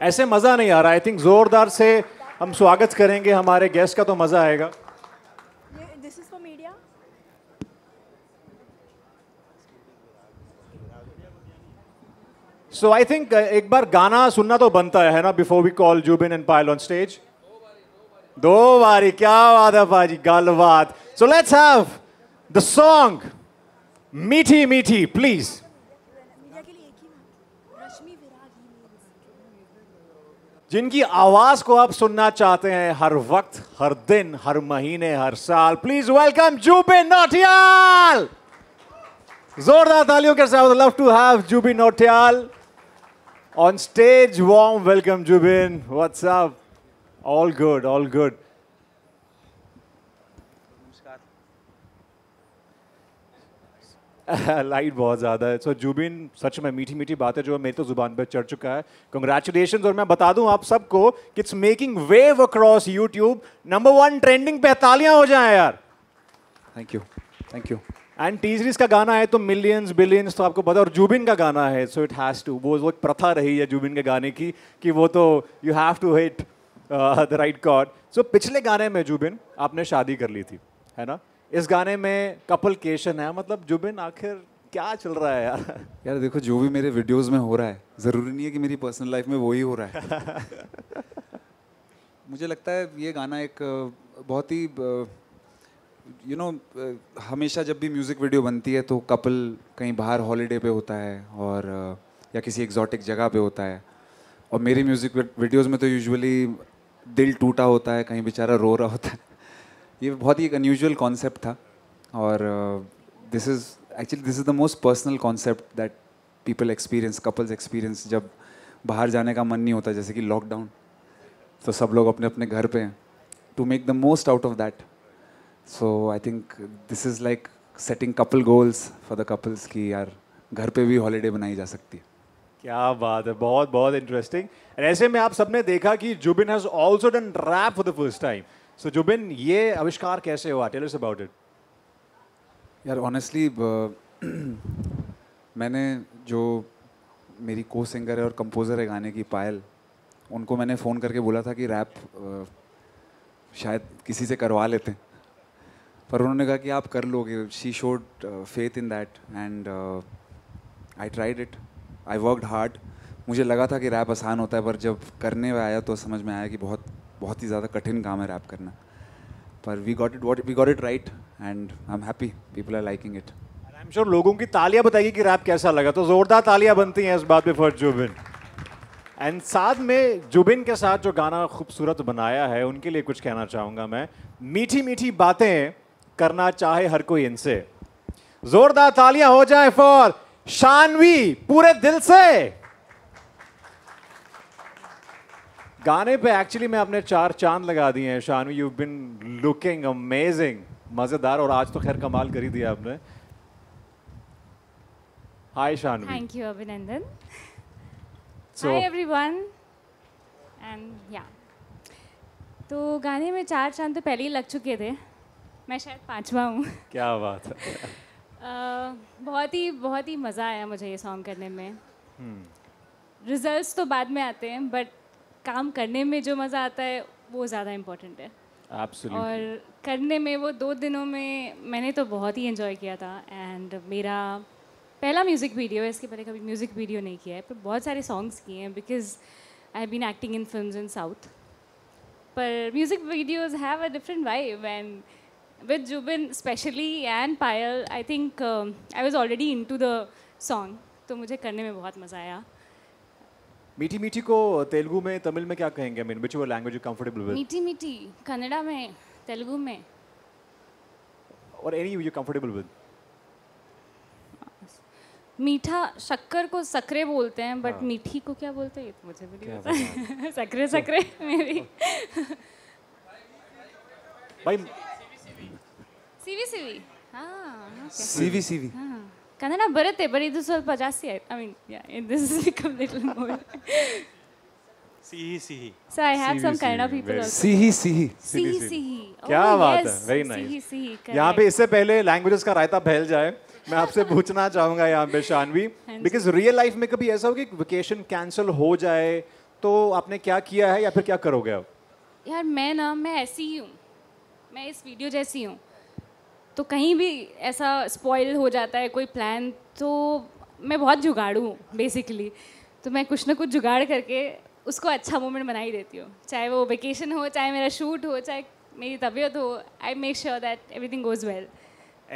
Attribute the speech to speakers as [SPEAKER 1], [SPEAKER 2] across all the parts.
[SPEAKER 1] ऐसे मज़ा नहीं आ रहा आई थिंक ज़ोरदार से हम स्वागत करेंगे हमारे गेस्ट का तो मज़ा आएगा सो आई थिंक एक बार गाना सुनना तो बनता है ना before we call Zubin and Payal on stage दो बारी क्या बात है भाजी गल बात so let's have the song Meethi Meethi please जिनकी आवाज को आप सुनना चाहते हैं हर वक्त हर दिन हर महीने हर साल प्लीज वेलकम जूबी नोटियाल जोरदार तालियों के साथ love to have Zubin Nautiyal on stage warm welcome Zubin what's up all good all good light बहुत ज़्यादा है सो जुबिन सच में मीठी मीठी बातें जो है मेरी तो ज़ुबान पर चढ़ चुका है कंग्रेचुलेशन और मैं बता दूँ आप सबको कि it's making wave across YouTube number one trending पे तालियां हो जाए यार thank you thank you and T Series का गाना है तो मिलियंस बिलियंस तो आपको पता और जुबिन का गाना है सो इट हैज़ टू वो वो एक प्रथा रही है जुबिन के गाने की कि वो तो you have to hit the right chord so पिछले गाने में जुबिन आपने शादी कर ली थी है ना इस गाने में कपल केशन है मतलब जुबिन
[SPEAKER 2] आखिर क्या चल रहा है यार यार देखो जो भी मेरे वीडियोस में हो रहा है ज़रूरी नहीं है कि मेरी पर्सनल लाइफ में वो ही हो रहा है मुझे लगता है ये गाना एक बहुत ही यू नो हमेशा जब भी म्यूज़िक वीडियो बनती है तो कपल कहीं बाहर हॉलीडे पे होता है और या किसी एग्जॉटिक जगह पे होता है और मेरी म्यूज़िक वीडियोज़ में तो यूजुअली दिल टूटा होता है कहीं बेचारा रो रहा होता है ये बहुत ही एक अनयूजल कॉन्सेप्ट था और this is actually this is the most personal concept that people experience couples experience जब बाहर जाने का मन नहीं होता जैसे कि लॉकडाउन तो सब लोग अपने अपने घर पे हैं to make the most out of that so I think this is like setting couple goals for the couples की यार घर पे भी हॉलीडे बनाई जा सकती है
[SPEAKER 1] क्या बात है बहुत बहुत इंटरेस्टिंग ऐसे में आप सबने देखा कि Zubin has also done rap for the first time so Zubin
[SPEAKER 2] ये आविष्कार कैसे हुआ? टेल us अबाउट इट यार ऑनेस्टली मैंने जो मेरी को सिंगर है और कंपोज़र है गाने की पायल उनको मैंने फ़ोन करके बोला था कि रैप uh, शायद किसी से करवा लेते हैं पर उन्होंने कहा कि आप कर लोगे she showed faith in that and I tried it I worked hard मुझे लगा था कि रैप आसान होता है पर जब करने में आया तो समझ में आया कि बहुत बहुत ही ज़्यादा कठिन काम है रैप करना पर we got it what we got it right and I am happy people are liking it I am sure
[SPEAKER 1] लोगों की तालियां बताइए कि रैप कैसा लगा तो ज़ोरदार तालियां बनती हैं इस बात पे फॉर जुबिन एंड साथ में जुबिन के साथ जो गाना खूबसूरत बनाया है उनके लिए कुछ कहना चाहूँगा मैं मीठी मीठी बातें करना चाहे हर कोई इनसे जोरदार तालियां हो जाए फॉर शानवी पूरे दिल से गाने पे एक्चुअली मैं अपने चार चांद लगा दिए हैं Shanvi you been looking amazing मज़ेदार और आज तो खैर कमाल कर ही दिया आपने हाय शानवी
[SPEAKER 3] थैंक यू अभिनंदन हाय एवरीवन एंड या तो गाने में चार चांद तो पहले ही लग चुके थे मैं शायद पांचवा हूँ
[SPEAKER 1] क्या बात है
[SPEAKER 3] uh, बहुत ही बहुत ही मज़ा आया मुझे ये सॉन्ग करने में
[SPEAKER 1] रिजल्ट्स
[SPEAKER 3] हम्म। hmm. तो बाद में आते हैं बट काम करने में जो मज़ा आता है वो ज़्यादा इम्पोर्टेंट है Absolutely. और करने में वो दो दिनों में मैंने तो बहुत ही इन्जॉय किया था एंड मेरा पहला म्यूज़िक वीडियो है इसके पहले कभी म्यूज़िक वीडियो नहीं किया है पर बहुत सारे सॉन्ग्स किए हैं because I have been acting in film in south पर music videos have a different vibe and with Zubin specially and Payal I think I was already into the song तो मुझे करने में बहुत मज़ा आया
[SPEAKER 1] मीठी मीठी को तेलुगु में तमिल में क्या कहेंगे mean which your language you comfortable with
[SPEAKER 3] Meethi Meethi Kannada में तेलुगु में
[SPEAKER 1] और एनी यू कंफर्टेबल विद
[SPEAKER 3] मीठा शक्कर को सकरे बोलते हैं बट हाँ. मीठी को क्या बोलते हैं तो मुझे भी नहीं पता सकरे सकरे मेरी भाई सीवी सीवी हां सीवी सीवी हां ಕನ್ನಡ ಬರುತ್ತೆ ಬಟ್ ಇದು ಸ್ವಲ್ಪ ಜಾಸ್ತಿ I mean this is become little more
[SPEAKER 4] ಸಿಹಿ ಸಿಹಿ so I have some Kannada people ಸಿಹಿ
[SPEAKER 1] ಸಿಹಿ ಸಿಹಿ ಸಿಹಿ क्या बात है वेरी नाइस यहां पे इससे पहले लैंग्वेजेस का रायता फैल जाए मैं आपसे पूछना चाहूंगा यहां पे शानवी बिकॉज रियल लाइफ में कभी ऐसा हो कि वेकेशन कैंसिल हो जाए तो आपने क्या किया है या फिर क्या करोगे आप
[SPEAKER 3] यार मैं ना मैं ऐसी ही हूं मैं इस वीडियो जैसी हूं तो कहीं भी ऐसा स्पॉइल हो जाता है कोई प्लान तो मैं बहुत जुगाड़ू हूँ बेसिकली तो मैं कुछ ना कुछ जुगाड़ करके उसको अच्छा मोमेंट बना ही देती हूँ चाहे वो वेकेशन हो चाहे मेरा शूट हो चाहे मेरी तबीयत हो I make sure that everything goes well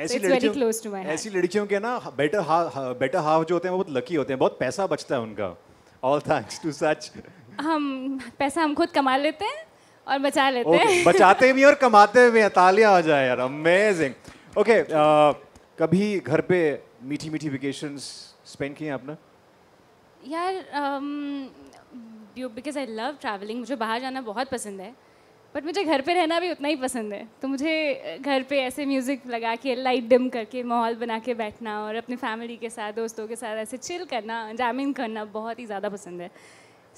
[SPEAKER 1] ऐसी लड़कियों के ना बेटर हा, बेटर हाफ जो होते हैं बहुत लकी होते हैं बहुत पैसा बचता है उनका ऑल थैंक्स टू सच
[SPEAKER 3] हम पैसा हम खुद कमा लेते हैं और बचा लेते okay. हैं बचाते
[SPEAKER 1] भी और कमाते भी हैं तालियां आ जाए यार अमेजिंग ओके okay, uh, कभी घर पे मीठी मीठी वेकेशन स्पेंड किए आपने
[SPEAKER 3] यार बिकॉज आई लव ट्रैवलिंग मुझे बाहर जाना बहुत पसंद है बट मुझे घर पे रहना भी उतना ही पसंद है तो मुझे uh, घर पे ऐसे म्यूज़िक लगा के लाइट डिम करके माहौल बना के बैठना और अपने फैमिली के साथ दोस्तों के साथ ऐसे चिल करना जामिन करना बहुत ही ज़्यादा पसंद है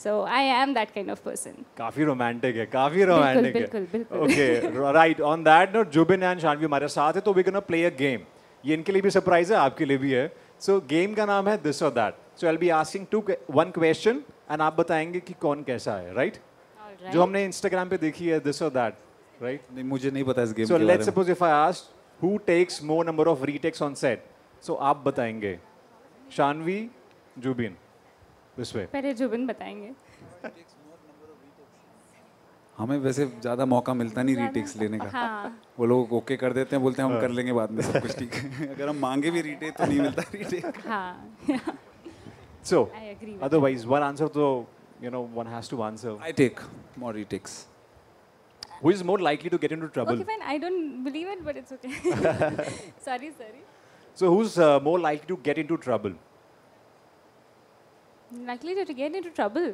[SPEAKER 3] so I am that kind of person
[SPEAKER 1] काफी रोमांटिक है काफी रोमांटिक है okay right on that note Zubin and Shanvi हमारे साथ है तो we gonna play a game ये इनके लिए भी सरप्राइज है आपके लिए भी है so, game का नाम है this or that so i'll be asking two one question and आप बताएंगे कि कौन कैसा है राइट right? right. जो हमने इंस्टाग्राम पे देखी है दिस और दैट
[SPEAKER 2] राइट नहीं मुझे नहीं पता इस game so let's
[SPEAKER 1] suppose if I ask who takes more number of retakes on set so आप
[SPEAKER 2] बताएंगे शानवी जुबिन उसमें
[SPEAKER 3] पहले जुबिन बताएंगे
[SPEAKER 2] हमें वैसे ज्यादा मौका मिलता नहीं रीटेक्स लेने का हाँ। वो लोग ओके कर देते हैं बोलते हैं हम हाँ। कर लेंगे बाद में सब कुछ ठीक अगर हम मांगे भी रीटेक तो नहीं मिलता
[SPEAKER 3] retake
[SPEAKER 2] so otherwise one answer तो
[SPEAKER 1] you know one has to answer I take more retakes who is more likely to get into trouble okay
[SPEAKER 3] fine I don't believe it but it's okay
[SPEAKER 1] sorry sorry so who is more likely to get into trouble
[SPEAKER 3] likely to get into trouble.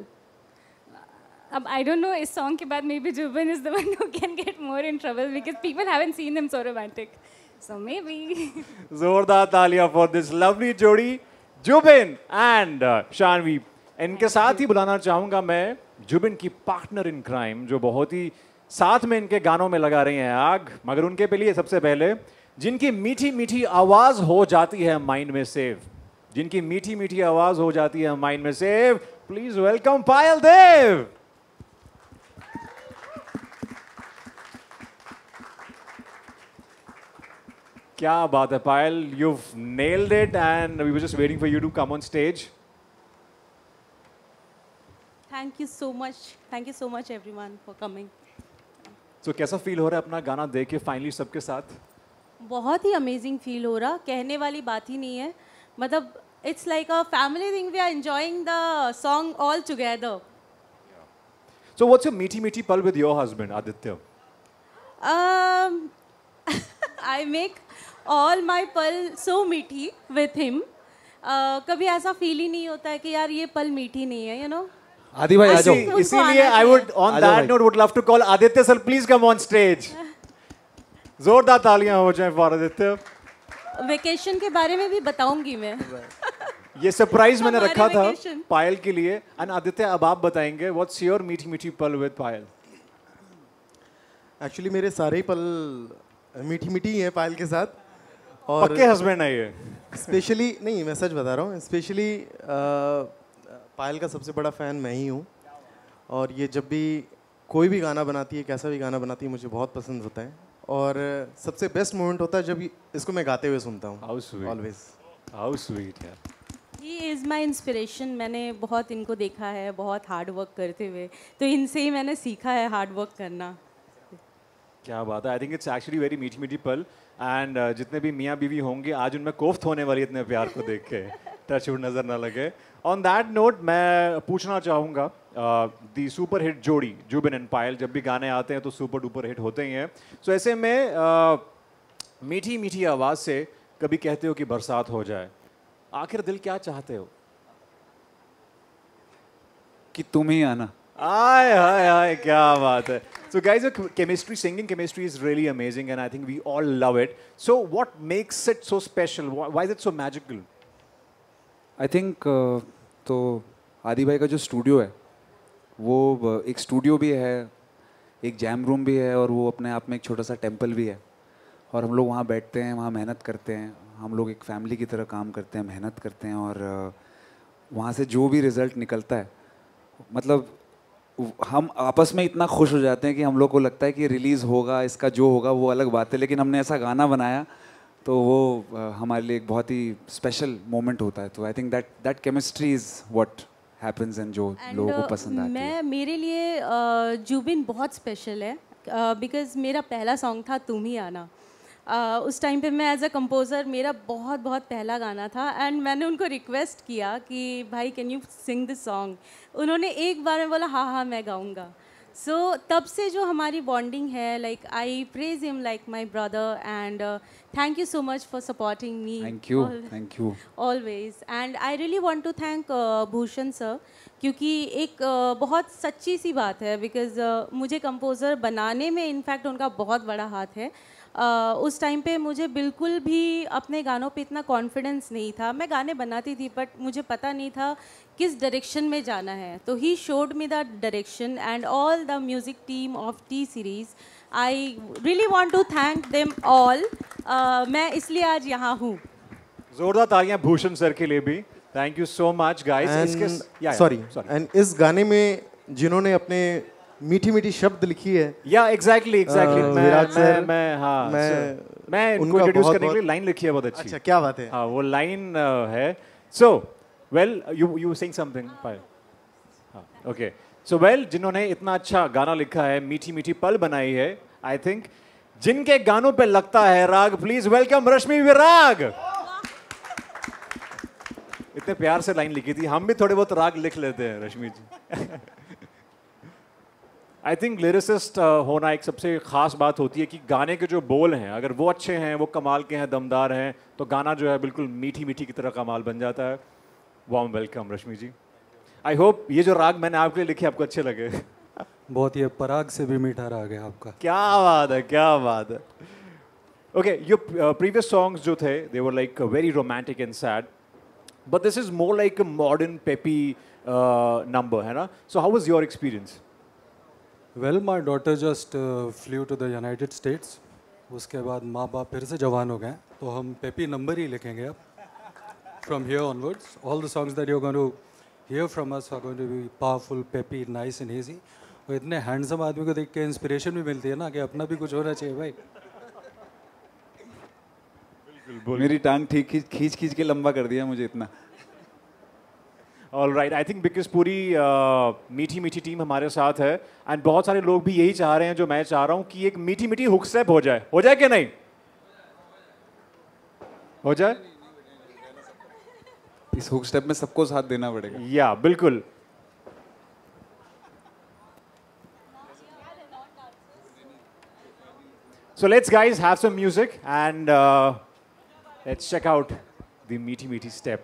[SPEAKER 3] Um, I don't know, is song ke baad maybe Jubin is the one who can get more in trouble because people haven't seen them so romantic. So maybe.
[SPEAKER 1] Zordar Talia for this lovely jodi, Jubin and uh, Shanvi. इनके साथ ही बुलाना चाहूँगा मैं जुबिन की partner in crime जो बहुत ही साथ में इनके गानों में लगा रही हैं आग मगर उनके लिए सबसे पहले जिनकी मीठी मीठी आवाज़ हो जाती है माइंड में सेव जिनकी मीठी मीठी आवाज हो जाती है माइंड में save please welcome Payal Dev क्या बात है Payal you nailed it and we were just waiting for you to come on stage
[SPEAKER 5] thank you so much thank you so much everyone for coming
[SPEAKER 1] तो कैसा फील हो रहा है अपना गाना देख के फाइनली सबके साथ
[SPEAKER 5] बहुत ही अमेजिंग फील हो रहा कहने वाली बात ही नहीं है मतलब it's like a family thing we are enjoying the song all together
[SPEAKER 1] so what's your मीठी मीठी पल with your husband Aditya
[SPEAKER 5] I make all my पल सो मीठी विथ हिम कभी ऐसा फील ही नहीं होता है कि यार ये पल मीठी नहीं है यू नो
[SPEAKER 1] आदि भाई आ जाओ इसीलिए I would on that note would love to call Aditya sir please come on stage जोरदार तालियां हो जाए फॉर आदित्य
[SPEAKER 5] वेकेशन के बारे में भी बताऊंगी मैं
[SPEAKER 1] ये सरप्राइज मैंने रखा था पायल के लिए एंड आदित्य अब आप बताएंगे व्हाट्स योर मीठी मीठी पल विद पायल एक्चुअली मेरे सारे ही
[SPEAKER 6] पल मीठी मीठी हैं पायल के साथ और पक्के हस्बैंड है ये स्पेशली नहीं मैं सच बता रहा हूँ स्पेशली पायल का सबसे बड़ा फ़ैन मैं ही हूँ और ये जब भी कोई भी गाना बनाती है कैसा भी गाना बनाती है मुझे बहुत पसंद होता है और सबसे बेस्ट मोमेंट होता है जब इसको मैं गाते हुए सुनता हूँ always
[SPEAKER 1] how sweet
[SPEAKER 5] he is my inspiration मैंने बहुत इनको देखा है बहुत हार्ड वर्क करते हुए तो इनसे ही मैंने सीखा है हार्ड वर्क करना
[SPEAKER 1] क्या बात है I think it's actually very मीठी मीठी पल एंड uh, जितने भी मियाँ बीवी होंगे आज उनमें कोफ्त होने वाली इतने प्यार को देख के टच नज़र ना लगे ऑन दैट नोट मैं पूछना चाहूँगा दी सुपर हिट जोड़ी जुबिन एंड पायल जब भी गाने आते हैं तो सुपर डुपर हिट होते ही हैं सो so, ऐसे में uh, मीठी मीठी आवाज़ से कभी कहते हो कि बरसात हो जाए आखिर दिल क्या चाहते हो कि तुम ही आना आय हाय हाय क्या बात है so guys chemistry singing chemistry is really amazing and I think we all love it so what makes it so special why it so magical
[SPEAKER 2] I think uh, तो आदि भाई का जो स्टूडियो है वो uh, एक स्टूडियो भी है एक जैम रूम भी है और वो अपने आप में एक छोटा सा टेम्पल भी है और हम लोग वहाँ बैठते हैं वहाँ मेहनत करते हैं हम लोग एक फैमिली की तरह काम करते हैं मेहनत करते हैं और uh, वहाँ से जो भी रिज़ल्ट निकलता है मतलब हम आपस में इतना खुश हो जाते हैं कि हम लोग को लगता है कि रिलीज़ होगा इसका जो होगा वो अलग बात है लेकिन हमने ऐसा गाना बनाया तो वो हमारे लिए एक बहुत ही स्पेशल मोमेंट होता है तो I think that that chemistry is what happens and जो लोगों को पसंद आती
[SPEAKER 5] मैं मेरे लिए जुबिन बहुत स्पेशल है बिकॉज मेरा पहला सॉन्ग था तुम ही आना उस टाइम पे मैं एज अ कंपोज़र मेरा बहुत बहुत पहला गाना था एंड मैंने उनको रिक्वेस्ट किया कि भाई can you sing this song उन्होंने एक बार में बोला हाँ हाँ मैं गाऊँगा सो so, तब से जो हमारी बॉन्डिंग है like I praise him like my brother and thank you so much for supporting me thank you thank you always and I really want to thank Bhushan sir क्योंकि एक uh, बहुत सच्ची सी बात है बिकॉज uh, मुझे composer बनाने में in fact उनका बहुत बड़ा हाथ है Uh, उस टाइम पे मुझे बिल्कुल भी अपने गानों पे इतना कॉन्फिडेंस नहीं था मैं गाने बनाती थी बट मुझे पता नहीं था किस डायरेक्शन में जाना है तो he showed me the direction and all the music team of T series I really want to thank them all मैं इसलिए आज यहाँ हूँ
[SPEAKER 1] जोरदार तालियां भूषण सर के लिए भी thank you so much guys sorry and इस गाने में जिन्होंने अपने मीठी मीठी शब्द लिखी है या एग्जैक्टली एग्जैक्टली मैं मैं मैं हाँ मैं मैं उनको इंट्रोड्यूस करने के लिए लाइन लिखी है बहुत अच्छी अच्छा क्या बात है हाँ वो लाइन है so so, well you you sing something okay so well जिन्होंने इतना अच्छा गाना लिखा है मीठी मीठी पल बनाई है आई थिंक जिनके गानों पे लगता है राग प्लीज वेलकम रश्मि विराग इतने प्यार से लाइन लिखी थी हम भी थोड़े बहुत राग लिख लेते हैं रश्मि जी आई थिंक लिरिसिस्ट होना एक सबसे ख़ास बात होती है कि गाने के जो बोल हैं अगर वो अच्छे हैं वो कमाल के हैं दमदार हैं तो गाना जो है बिल्कुल मीठी मीठी की तरह कमाल बन जाता है warm welcome Rashmi ji I hope ये जो राग मैंने आपके लिए
[SPEAKER 6] लिखे आपको अच्छे लगे बहुत ही पराग से भी मीठा राग है आपका
[SPEAKER 1] क्या बात है क्या बात है ओके यो प्रीवियस सॉन्ग्स जो थे they were like very romantic and sad but this is more like a modern peppy number है ना so how
[SPEAKER 6] was your experience well my daughter just flew to the United States उसके बाद माँ बाप फिर से जवान हो गए तो हम पेपी नंबर ही लिखेंगे अब from here onwards. All the songs that you're going to hear from us are going to be powerful, peppy, nice and easy. वो इतने हैंडसम आदमी को देख के इंस्पिरेशन भी मिलती है ना कि अपना भी कुछ होना चाहिए भाई
[SPEAKER 2] बिल्कुल मेरी टांग ठीक खींच खींच के लंबा
[SPEAKER 1] कर दिया मुझे इतना all right I think because पूरी uh, मीठी मीठी टीम हमारे साथ है एंड बहुत सारे लोग भी यही चाह रहे हैं जो मैं चाह रहा हूँ कि एक मीठी मीठी हुक हो जाए हो जाए कि नहीं हो जाए
[SPEAKER 2] इस हुक स्टेप में सबको साथ देना पड़ेगा या बिल्कुल
[SPEAKER 1] So let's guys have some music and uh, let's check out the meaty meaty step.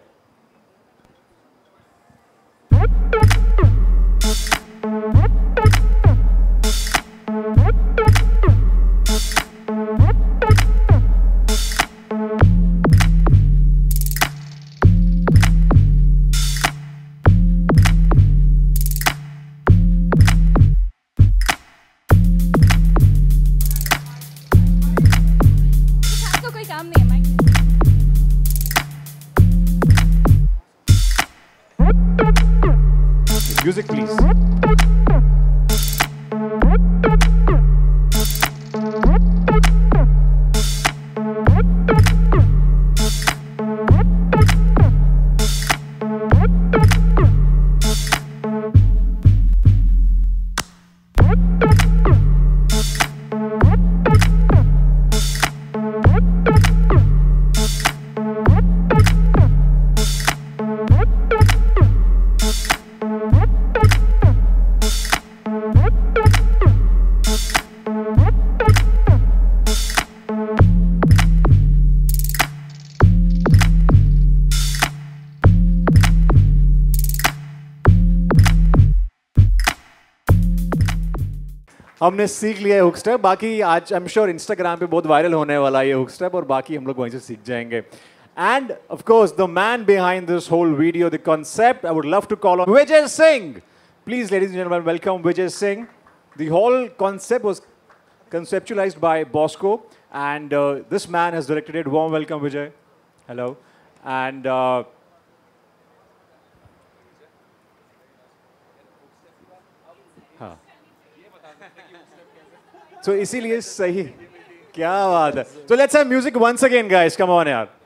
[SPEAKER 1] हमने सीख लिया है हुक स्टेप बाकी आज आई एम श्योर इंस्टाग्राम पे बहुत वायरल होने वाला है ये हुक स्टेप और बाकी हम लोग वहीं से सीख जाएंगे and of course the man behind this whole video the concept I would love to call on Vijay Singh please ladies and gentleman welcome Vijay Singh the whole concept was conceptualized by Bosco and this man has directed it warm welcome Vijay hello and हाँ तो इसीलिए सही क्या बात है तो let's have music once again guys come on यार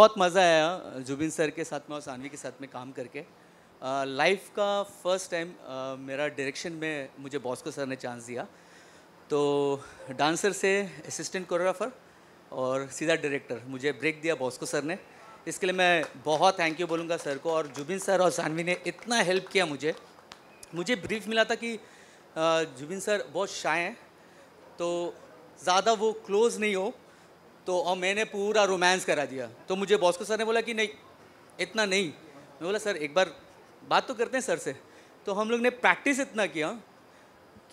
[SPEAKER 4] बहुत मज़ा आया जुबिन सर के साथ में और सानवी के साथ में काम करके लाइफ का फर्स्ट टाइम मेरा डायरेक्शन में मुझे बॉस्को सर ने चांस दिया तो डांसर से असिस्टेंट कोरियोग्राफर और सीधा डायरेक्टर मुझे ब्रेक दिया बॉस्को सर ने इसके लिए मैं बहुत थैंक यू बोलूँगा सर को और जुबिन सर और सानवी ने इतना हेल्प किया मुझे मुझे ब्रीफ मिला था कि जुबिन सर बहुत शाय हैं तो ज़्यादा वो क्लोज़ नहीं हो तो और मैंने पूरा रोमांस करा दिया तो मुझे बॉस्को सर ने बोला कि नहीं इतना नहीं मैं बोला सर एक बार बात तो करते हैं सर से तो हम लोग ने प्रैक्टिस इतना किया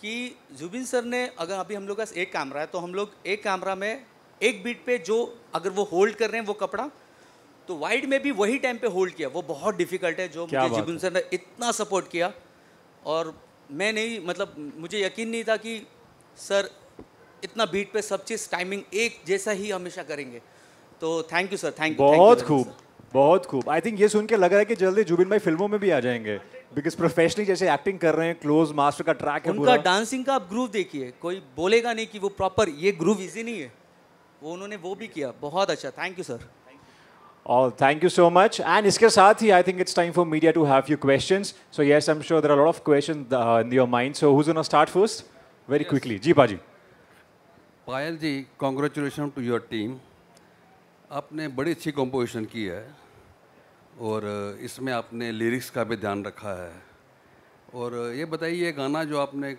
[SPEAKER 4] कि जुबिन सर ने अगर अभी हम लोग का एक कैमरा है तो हम लोग एक कैमरा में एक बीट पे जो अगर वो होल्ड कर रहे हैं वो कपड़ा तो वाइड में भी वही टाइम पे होल्ड किया वो बहुत डिफिकल्ट है जो मुझे जुबिन सर ने इतना सपोर्ट किया और मैं नहीं मतलब मुझे यकीन नहीं था कि सर इतना बीट पे सब चीज़ टाइमिंग एक जैसा ही हमेशा करेंगे तो thank you sir thank you बहुत खूब
[SPEAKER 1] बहुत खूब आई थिंक ये सुन के लग रहा है कि जल्दी जुबिन भाई फिल्मों में भी आ जाएंगे बिकॉज प्रोफेशनली जैसे एक्टिंग कर रहे हैं क्लोज मास्टर का ट्रैक है उनका
[SPEAKER 4] डांसिंग का आप ग्रूव देखिए कोई बोलेगा नहीं कि वो प्रॉपर ये ग्रूव इजी नहीं है वो उन्होंने वो भी किया बहुत अच्छा थैंक यू सर
[SPEAKER 1] और thank you so much and इसके साथ ही I think it's time for media to have you question so yes I am sure there are lot of question in your mind so who's not start force very quickly
[SPEAKER 2] जी बाजी
[SPEAKER 6] Payal ji congratulation to your team
[SPEAKER 2] आपने बड़ी अच्छी composition की है और इसमें आपने लिरिक्स का भी
[SPEAKER 6] ध्यान रखा है और ये बताइए ये गाना जो आपने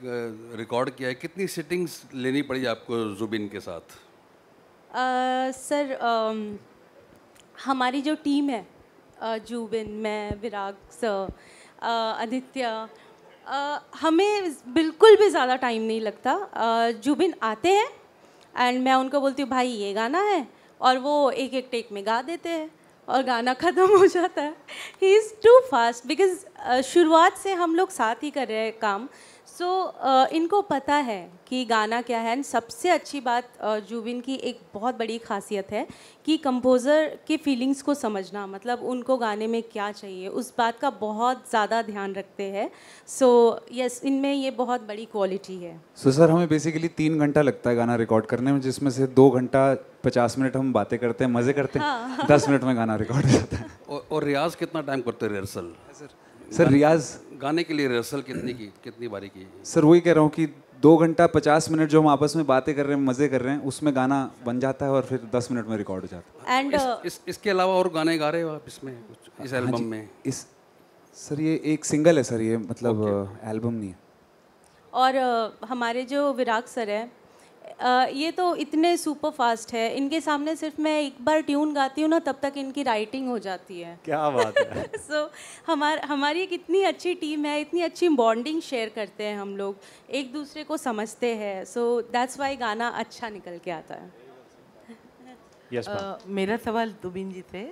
[SPEAKER 6] रिकॉर्ड किया है कितनी सिटिंग्स लेनी पड़ी आपको जुबिन के साथ
[SPEAKER 5] आ, सर आ, हमारी जो टीम है जुबिन मैं विराग सर आदित्य हमें बिल्कुल भी ज़्यादा टाइम नहीं लगता जुबिन आते हैं एंड मैं उनको बोलती हूँ भाई ये गाना है और वो एक एक टेक में गा देते हैं और गाना ख़त्म हो जाता है he is too fast because शुरुआत से हम लोग साथ ही कर रहे हैं काम सो so, uh, इनको पता है कि गाना क्या है एंड सबसे अच्छी बात uh, जुबिन की एक बहुत बड़ी खासियत है कि कंपोज़र की फीलिंग्स को समझना मतलब उनको गाने में क्या चाहिए उस बात का बहुत ज़्यादा ध्यान रखते हैं सो यस इनमें ये बहुत बड़ी क्वालिटी है
[SPEAKER 2] सो so, सर हमें बेसिकली तीन घंटा लगता है गाना रिकॉर्ड करने में जिसमें से दो घंटा पचास मिनट हम बातें करते हैं मज़े करते हैं हाँ। दस मिनट में गाना रिकॉर्ड हो जाता है और, और रियाज कितना टाइम करते हैं रिहर्सल सर सर रियाज़
[SPEAKER 6] गाने के लिए रिहर्सल कितनी की कितनी बारी की
[SPEAKER 2] सर वही कह रहा हूँ कि दो घंटा पचास मिनट जो हम आपस में बातें कर रहे हैं मजे कर रहे हैं उसमें गाना बन जाता है और फिर दस मिनट में रिकॉर्ड हो जाता
[SPEAKER 6] है एंड इस, इस, इसके अलावा और गाने गा रहे हो आप इसमें इस एल्बम हाँ में
[SPEAKER 2] इस सर ये एक सिंगल है सर ये मतलब एल्बम uh, नहीं है
[SPEAKER 5] और uh, हमारे जो विराग सर है ये तो इतने सुपर फास्ट है इनके सामने सिर्फ मैं एक बार ट्यून गाती हूँ ना तब तक इनकी राइटिंग हो जाती है
[SPEAKER 1] क्या बात है
[SPEAKER 5] सो so, हमार हमारी एक इतनी अच्छी टीम है इतनी अच्छी बॉन्डिंग शेयर करते हैं हम लोग एक दूसरे को समझते हैं सो दैट्स वाई गाना अच्छा निकल के आता है yes, uh,
[SPEAKER 7] मेरा सवाल दुबिन जी से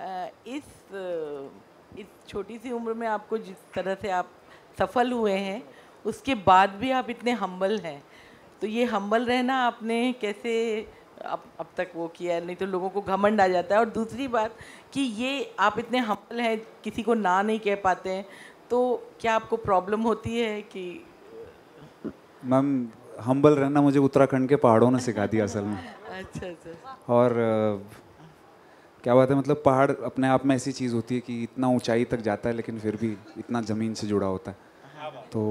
[SPEAKER 7] uh, इस uh, इस छोटी सी उम्र में आपको जिस तरह से आप सफल हुए हैं उसके बाद भी आप इतने हम्बल हैं तो ये हम्बल रहना आपने कैसे अब अब तक वो किया है नहीं तो लोगों को घमंड आ जाता है और दूसरी बात कि ये आप इतने हम्बल हैं किसी को ना नहीं कह पाते हैं तो क्या आपको प्रॉब्लम होती है कि
[SPEAKER 2] मैम हम्बल रहना मुझे उत्तराखंड के पहाड़ों ने सिखा दिया असल में अच्छा अच्छा और क्या बात है मतलब पहाड़ अपने आप में ऐसी चीज़ होती है कि इतना ऊंचाई तक जाता है लेकिन फिर भी इतना ज़मीन से जुड़ा होता है हाँ तो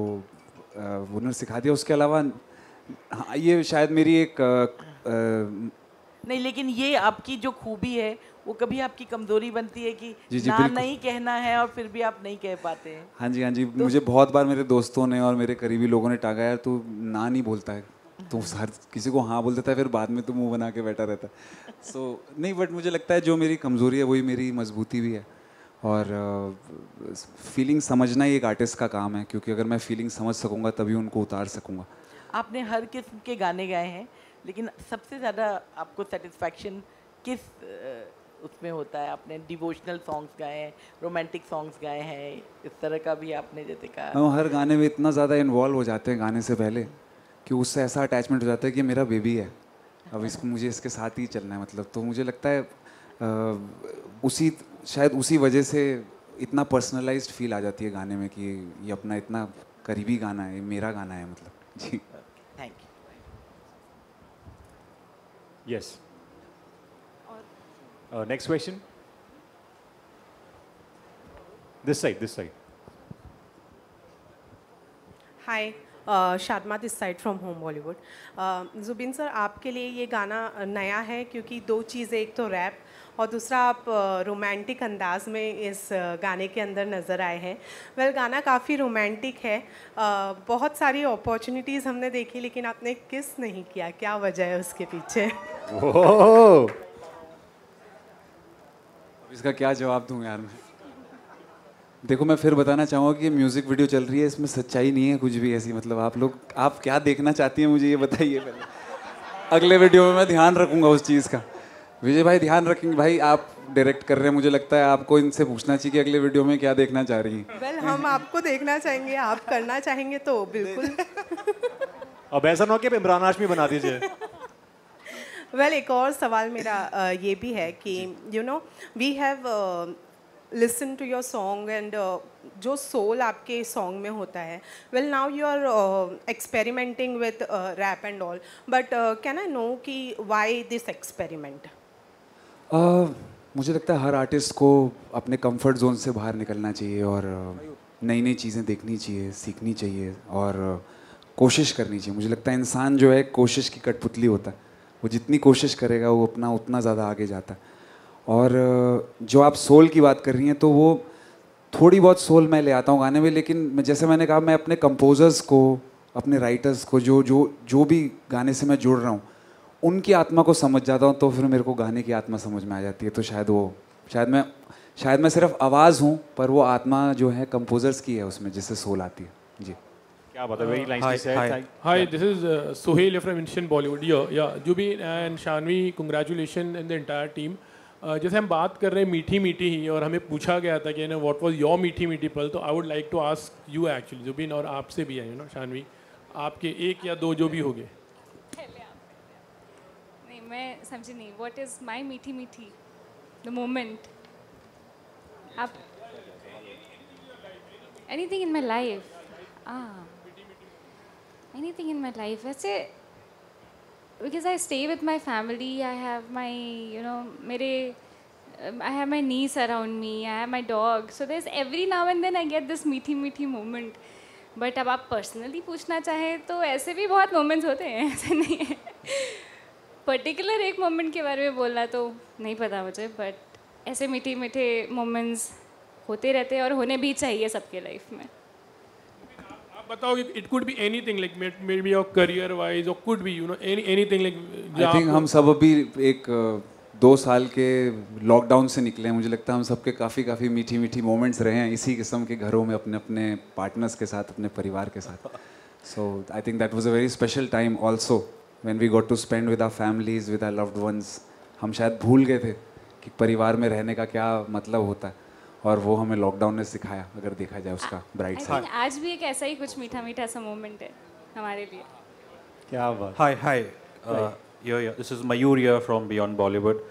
[SPEAKER 2] उन्होंने सिखा दिया उसके अलावा हाँ ये शायद मेरी एक आ, आ,
[SPEAKER 7] नहीं लेकिन ये आपकी जो खूबी है वो कभी आपकी कमजोरी बनती है कि जी जी, ना नहीं कहना है और फिर भी आप नहीं कह
[SPEAKER 2] पाते हैं हाँ जी हाँ जी तो, मुझे बहुत बार मेरे दोस्तों ने और मेरे करीबी लोगों ने टागा यार तू ना नहीं बोलता है तो हर किसी को हाँ बोल देता है फिर बाद में तो मुंह बना के बैठा रहता है सो so, नहीं बट मुझे लगता है जो मेरी कमज़ोरी है वही मेरी मजबूती भी है और फीलिंग uh, समझना ही एक आर्टिस्ट का काम है क्योंकि अगर मैं फीलिंग समझ सकूँगा तभी उनको उतार सकूँगा
[SPEAKER 7] आपने हर किस्म के गाने गाए हैं लेकिन सबसे ज़्यादा आपको सेटिस्फेक्शन किस उसमें होता है आपने डिवोशनल सॉन्ग्स गाए हैं रोमांटिक सॉन्ग्स गाए हैं इस तरह का भी आपने जैसे कहा हम हाँ, हर
[SPEAKER 2] गाने में इतना ज़्यादा इन्वॉल्व हो जाते हैं गाने से पहले कि उससे ऐसा अटैचमेंट हो जाता है कि मेरा बेबी है अब इसको मुझे इसके साथ ही चलना है मतलब तो मुझे लगता है आ, उसी शायद उसी वजह से इतना पर्सनलाइज्ड फील आ जाती है गाने में कि ये अपना इतना करीबी गाना है मेरा गाना है मतलब जी
[SPEAKER 1] Yes. Uh, next question. This side, this side.
[SPEAKER 7] Hi. Shadma this side from home Bollywood Zubin sir आपके लिए ये गाना नया है क्योंकि दो चीज़ें एक तो रैप और दूसरा आप रोमांटिक अंदाज में इस गाने के अंदर नज़र आए हैं वेल गाना काफ़ी रोमांटिक है बहुत सारी अपॉर्चुनिटीज़ हमने देखी लेकिन आपने किस नहीं किया क्या वजह है उसके पीछे
[SPEAKER 2] इसका क्या जवाब दूँ यार मैं देखो मैं फिर बताना चाहूँगा कि म्यूज़िक वीडियो चल रही है इसमें सच्चाई नहीं है कुछ भी ऐसी मतलब आप लोग आप क्या देखना चाहती हैं मुझे ये बताइए पहले अगले वीडियो में मैं ध्यान रखूँगा उस चीज़ का विजय भाई ध्यान रखेंगे भाई आप डायरेक्ट कर रहे हैं मुझे लगता है आपको इनसे पूछना चाहिए कि अगले वीडियो में क्या देखना चाह रही हैं
[SPEAKER 7] well, हम आपको देखना चाहेंगे आप करना चाहेंगे तो बिल्कुल
[SPEAKER 2] अब ऐसा
[SPEAKER 1] ना कि इमरान हाशमी बना दीजिए
[SPEAKER 7] वेल well, एक और सवाल मेरा ये भी है कि you know we have listen to your song and जो सोल आपके सॉन्ग में होता है well now you are experimenting with rap and all but can I know कि वाई दिस एक्सपेरिमेंट
[SPEAKER 2] मुझे लगता है हर आर्टिस्ट को अपने कंफर्ट जोन से बाहर निकलना चाहिए और uh, नई नई चीज़ें देखनी चाहिए सीखनी चाहिए और uh, कोशिश करनी चाहिए मुझे लगता है इंसान जो है कोशिश की कठपुतली होता है वो जितनी कोशिश करेगा वो अपना उतना ज़्यादा आगे जाता है और जो आप सोल की बात कर रही हैं तो वो थोड़ी बहुत सोल मैं ले आता हूँ गाने में लेकिन जैसे मैंने कहा मैं अपने कंपोज़र्स को अपने राइटर्स को जो जो जो भी गाने से मैं जुड़ रहा हूँ उनकी आत्मा को समझ जाता हूँ तो फिर मेरे को गाने की आत्मा समझ में आ जाती है तो शायद वो शायद मैं शायद मैं सिर्फ आवाज़ हूँ पर वो आत्मा जो है कंपोज़र्स की है उसमें जिससे सोल आती है जी क्या
[SPEAKER 1] बात है
[SPEAKER 6] hi this is Suhel from Indian Bollywood या Jubin and Shanvi congratulation in the entire team जैसे हम बात कर रहे हैं मीठी मीठी ही और हमें पूछा गया था कि ना व्हाट वाज योर मीठी मीठी पल तो I would like to ask you actually Jubin और आपसे भी आई ना शानवी आपके एक या दो जो भी हो गए
[SPEAKER 3] नहीं मैं समझी नहीं what is my Meethi Meethi the moment आप anything in my life anything in my life वैसे because I stay with my family I have my you know मेरे I have my niece around me I have my dog so this every now and then I get this Meethi Meethi moment but अब आप personally पूछना चाहें तो ऐसे भी बहुत moments होते हैं ऐसे नहीं है पर्टिकुलर एक मोमेंट के बारे में बोलना तो नहीं पता मुझे बट ऐसे मीठे मीठे मोमेंट्स होते रहते हैं और होने भी चाहिए सबके लाइफ में
[SPEAKER 6] बताओ it could be anything like maybe your career wise और could be you know any anything like I think हम सब
[SPEAKER 2] अभी एक दो साल के लॉकडाउन से निकले हैं मुझे लगता है हम सबके काफ़ी काफ़ी मीठी मीठी मोमेंट्स रहे हैं इसी किस्म के घरों में अपने अपने पार्टनर्स के साथ अपने परिवार के साथ so I think that was a very special time also when we got to spend with our families with our loved ones हम शायद भूल गए थे कि परिवार में रहने का क्या मतलब होता है और वो हमें लॉकडाउन ने सिखाया अगर देखा जाए
[SPEAKER 6] उसका ब्राइट साइड
[SPEAKER 3] आज भी एक ऐसा ही कुछ मीठा मीठा सा मोमेंट है हमारे लिए
[SPEAKER 6] क्या बात hi hi this is Mayur yeah from beyond Bollywood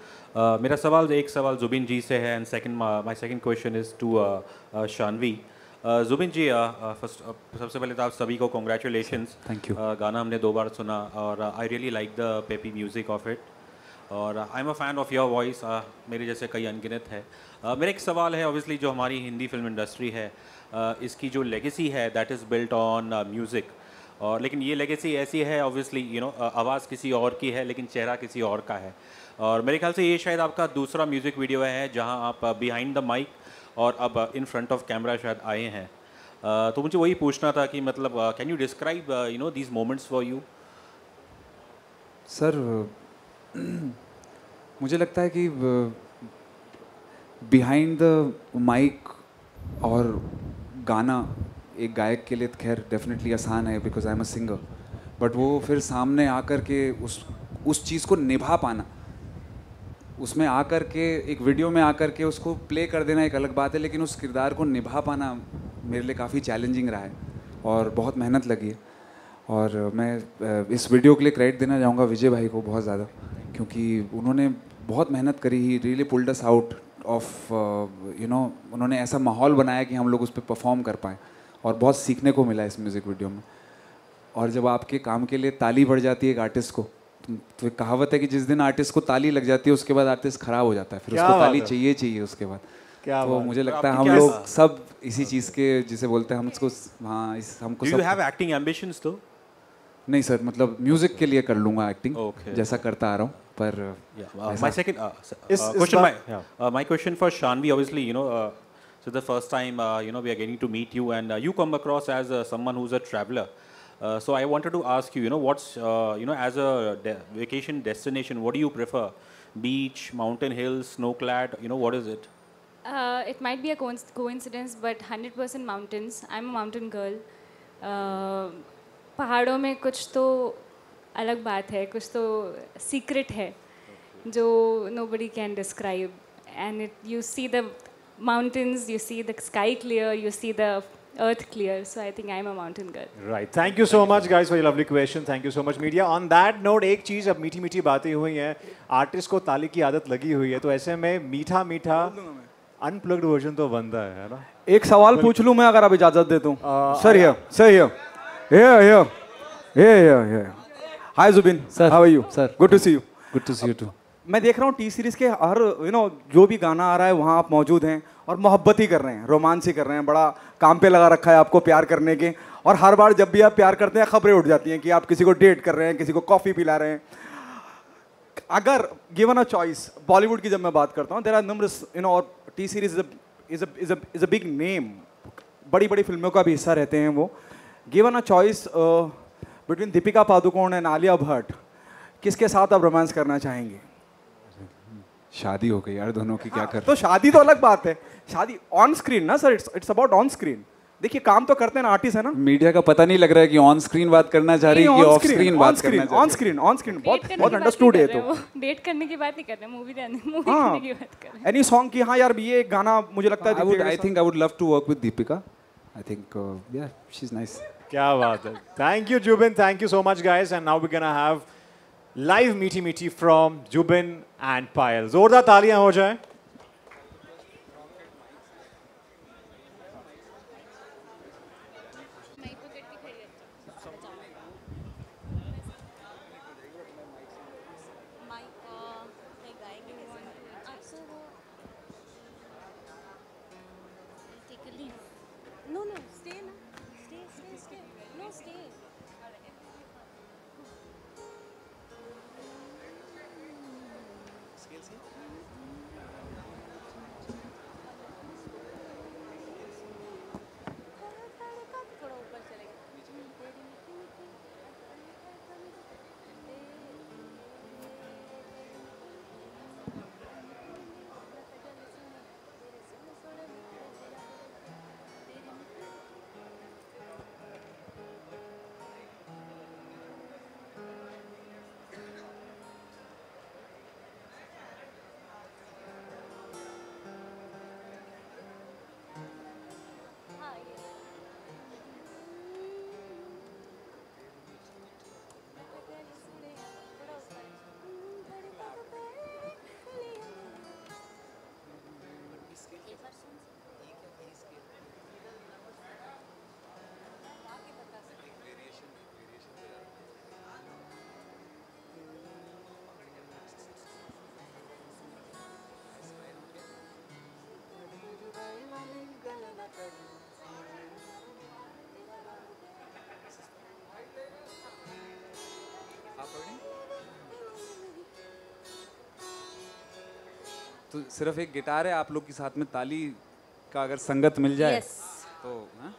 [SPEAKER 6] मेरा सवाल एक सवाल जुबिन जी से है and second my second question is to Shanvi Jubin ji first सबसे पहले तो आप सभी को कॉन्ग्रेचुलेशन थैंक यू गाना हमने दो बार सुना और I really like the peppy music of it और I am a fan of your voice मेरे जैसे कई अनगिनत है uh, मेरा एक सवाल है ऑब्वियसली जो हमारी हिंदी फिल्म इंडस्ट्री है uh, इसकी जो लेगेसी है that is built on music और लेकिन ये लेगेसी ऐसी है ऑब्वियसली यू नो आवाज़ किसी और की है लेकिन चेहरा किसी और का है और मेरे ख्याल से ये शायद आपका दूसरा म्यूज़िक वीडियो है जहाँ आप बिहाइंड द माइक और अब इन फ्रंट ऑफ कैमरा शायद आए हैं uh, तो मुझे वही पूछना था कि मतलब can you describe you know these moments for you
[SPEAKER 2] sir मुझे लगता है कि बिहाइंड द माइक और गाना एक गायक के लिए तो खैर डेफिनेटली आसान है because I am a singer but वो फिर सामने आकर के उस उस चीज़ को निभा पाना उसमें आकर के एक वीडियो में आकर के उसको प्ले कर देना एक अलग बात है लेकिन उस किरदार को निभा पाना मेरे लिए काफ़ी चैलेंजिंग रहा है और बहुत मेहनत लगी है और मैं इस वीडियो के लिए क्रेडिट देना चाहूँगा विजय भाई को बहुत ज़्यादा क्योंकि उन्होंने बहुत मेहनत करी he really pulled out of you know उन्होंने ऐसा माहौल बनाया कि हम लोग उस पर परफॉर्म कर पाए और बहुत सीखने को मिला इस म्यूज़िक वीडियो में और जब आपके काम के लिए ताली बढ़ जाती है एक आर्टिस्ट को तो एक कहावत है कि जिस दिन आर्टिस्ट को ताली लग जाती है उसके बाद आर्टिस्ट खराब हो जाता है फिर उसको ताली चाहिए चाहिए उसके बाद
[SPEAKER 6] क्या तो मुझे तो लगता है हम लोग
[SPEAKER 2] सब इसी चीज़ के जिसे बोलते हैं हम उसको हाँ इस हमको
[SPEAKER 6] एक्टिंग तो
[SPEAKER 2] नहीं सर मतलब म्यूजिक के लिए कर लूँगा एक्टिंग okay. जैसा करता आ रहा हूँ पर my second question
[SPEAKER 6] my question for Shanvi obviously you know so the first time uh, you know we are getting to meet you and uh, you come across as uh, someone who's a traveler uh, so i wanted to ask you you know what's uh, you know as a de vacation destination what do you prefer beach mountain hills snowclad you know what is it
[SPEAKER 3] uh, it might be a co coincidence but 100% mountains i'm a mountain girl पहाड़ों में कुछ तो अलग बात है कुछ तो secret है जो nobody can describe and it you see the mountains you see the sky clear you see the earth clear. So I think i am a mountain girl.
[SPEAKER 1] Right. Thank you so thank much, you. guys, for your lovely question. Thank you so much, media. On that note, ek cheez ab meethi meethi baatein hui hain artist ko taali ki aadat lagi hui hai to aise mein meetha meetha unplugged version to banda hai hai na
[SPEAKER 2] ek sawal pooch lu main agar आप ijazat de do sir here sir here Yeah, yeah. Yeah, yeah, yeah. Hi Zubin. Sir. How are you? Sir. Good to see you. Good to see you too. मैं देख रहा हूँ T series के हर you know जो भी गाना आ रहा है वहाँ आप मौजूद हैं और मोहब्बत ही कर रहे हैं रोमांस ही कर रहे हैं बड़ा काम पे लगा रखा है आपको प्यार करने के और हर बार जब भी आप प्यार करते हैं खबरें उठ जाती हैं कि आप किसी को डेट कर रहे हैं किसी को कॉफ़ी पिला रहे हैं अगर गिवन अ चॉइस बॉलीवुड की जब मैं बात करता हूँ there are number you know और T Series is a big name बड़ी बड़ी फिल्मों का भी हिस्सा रहते हैं वो given a choice uh, between Deepika Padukone and Alia Bhatt, किसके साथ आप रोमांस करना चाहेंगे शादी हो गई यार दोनों की क्या हाँ, कर तो शादी तो अलग बात है शादी ऑन स्क्रीन ना sir it's it's about on screen देखिए काम तो करते हैं आर्टिस्ट है ना मीडिया का पता नहीं लग रहा है कि ऑन स्क्रीन बात करना चाह रही है कि ऑफ स्क्रीन बात करना चाह रही ऑन स्क्रीन ऑन स्क्रीन बहुत बहुत अंडरस्टूड है तो
[SPEAKER 3] डेट करने की बात नहीं कर रहे मूवी मूवी हाँ।
[SPEAKER 2] की बात कर रहे एनी सॉन्ग की हां यार ये गाना मुझे लगता है I think I would love to work with Deepika I think yeah she is nice
[SPEAKER 1] क्या बात है thank you Jubin thank you so much guys and now we gonna have live Meethi Meethi from Zubin and पायल जोरदार तालियां हो
[SPEAKER 6] जाए
[SPEAKER 2] পেয়েছি तो सिर्फ एक गिटार है आप लोग के साथ में ताली का अगर संगत मिल जाए yes. तो हा?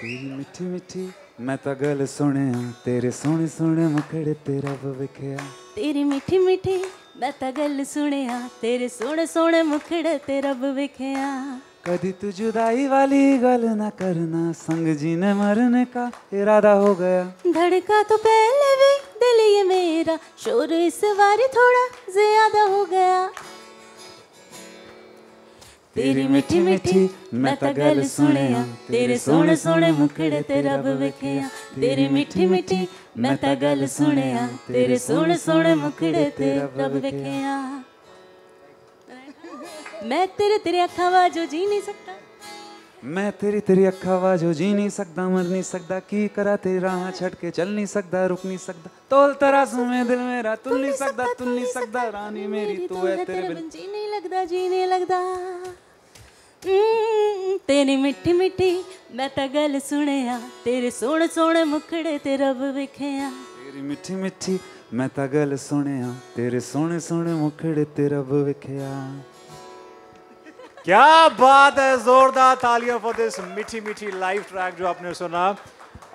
[SPEAKER 2] तेरी मिठी मिठी मैं तो गल सुने तेरे सोने सोने मुखड़े तेरा बविखया
[SPEAKER 5] तेरी मिठी मिठी मैं तो गल सुने तेरे सोने सोने मुखड़े तेरा बविखया
[SPEAKER 2] कभी तू जुदाई वाली गल न करना संग जीने मरने का इरादा हो गया
[SPEAKER 5] धड़का तो पहले भी दिल ये मेरा शोर इस बार थोड़ा ज्यादा हो गया
[SPEAKER 2] तेरी मिठी मिठी मैं तो गल सुने तेरे सोने सोने
[SPEAKER 5] मुखड़े ते रब वेखे तेरी मिठी मिठी मैं तो
[SPEAKER 2] गल सुने तेरे सोने सोने मुखड़े ते रब वेखे
[SPEAKER 5] मैं तेरे तेरे अखा जो जी नहीं सकता
[SPEAKER 2] मैं तेरी तेरी अखा जो जी नहीं सकता मर नहीं सकता की करा तेरी राह छटके चल नहीं सकता रुक नहीं सकता तोल तरा सुमे दिल मेरा तुल नहीं सकता तुल नहीं सकता रानी मेरी तू है तेरे बिन
[SPEAKER 5] जी नहीं लगता जी नहीं लगता हम्म, तेरी मिठी मिठी मैं ता गल सुनिया तेरे सोने सोने मुखड़े ते रब विखिया तेरी
[SPEAKER 2] मिठी मिठी मैं ता गल सुनिया तेरे सोने सोने मुखड़े ते रब विखिया
[SPEAKER 1] क्या बात है जोरदार तालियां फॉर दिस मीठी मीठी लाइव ट्रैक जो आपने सुना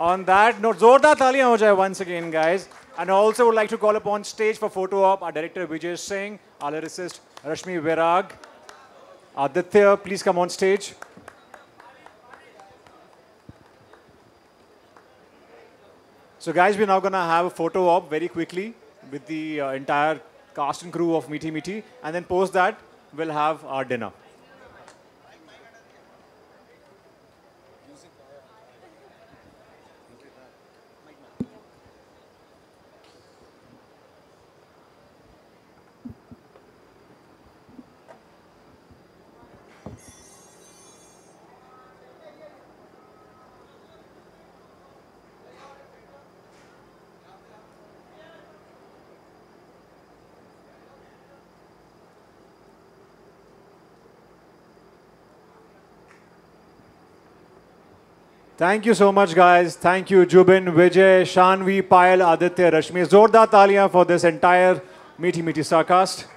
[SPEAKER 1] ऑन दैट नोट जोरदार तालियां हो जाए once again guys and also would like to call upon stage for photo of our director Vijay Singh our lyricist Rashmi Virag Aditya please come on stage So guys, we're now going to have a photo op very quickly with the uh, entire cast and crew of Meaty Meaty. And then post that, we'll have our dinner. Thank you so much, guys. Thank you, Jubin, Vijay, Shanvi, Payal, Aditya, Rashmi. Zorda Talia for this entire Meaty Meaty Starcast.